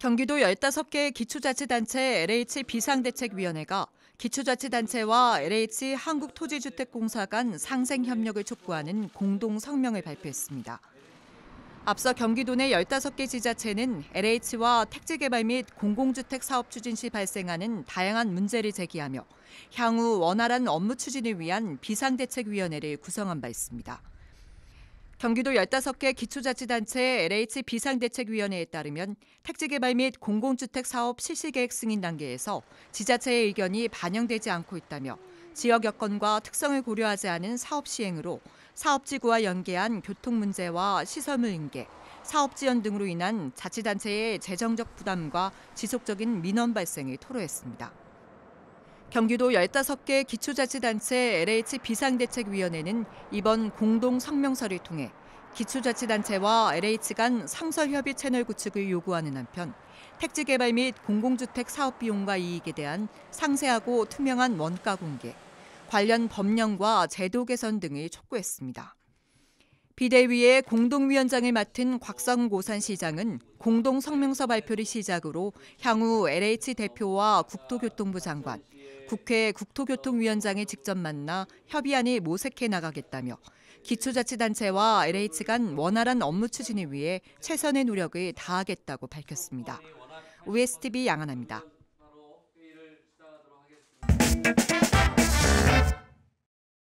경기도 15개 기초자치단체 LH 비상대책위원회가 기초자치단체와 LH 한국토지주택공사 간 상생협력을 촉구하는 공동 성명을 발표했습니다. 앞서 경기도 내 15개 지자체는 LH와 택지개발 및 공공주택 사업 추진 시 발생하는 다양한 문제를 제기하며 향후 원활한 업무 추진을 위한 비상대책위원회를 구성한 바 있습니다. 경기도 15개 기초자치단체의 LH 비상대책위원회에 따르면 택지개발 및 공공주택 사업 실시계획 승인 단계에서 지자체의 의견이 반영되지 않고 있다며 지역 여건과 특성을 고려하지 않은 사업 시행으로 사업지구와 연계한 교통 문제와 시설물 인계, 사업 지연 등으로 인한 자치단체의 재정적 부담과 지속적인 민원 발생을 토로했습니다. 경기도 15개 기초자치단체 LH 비상대책위원회는 이번 공동 성명서를 통해 기초자치단체와 LH 간 상설협의 채널 구축을 요구하는 한편 택지 개발 및 공공주택 사업 비용과 이익에 대한 상세하고 투명한 원가 공개, 관련 법령과 제도 개선 등을 촉구했습니다. 비대위의 공동위원장을 맡은 곽성 고산시장은 공동 성명서 발표를 시작으로 향후 LH 대표와 국토교통부 장관, 국회 국토교통위원장이 직접 만나 협의안이 모색해 나가겠다며 기초자치단체와 LH 간 원활한 업무 추진을 위해 최선의 노력을 다하겠다고 밝혔습니다. OSTV 양하나입니다.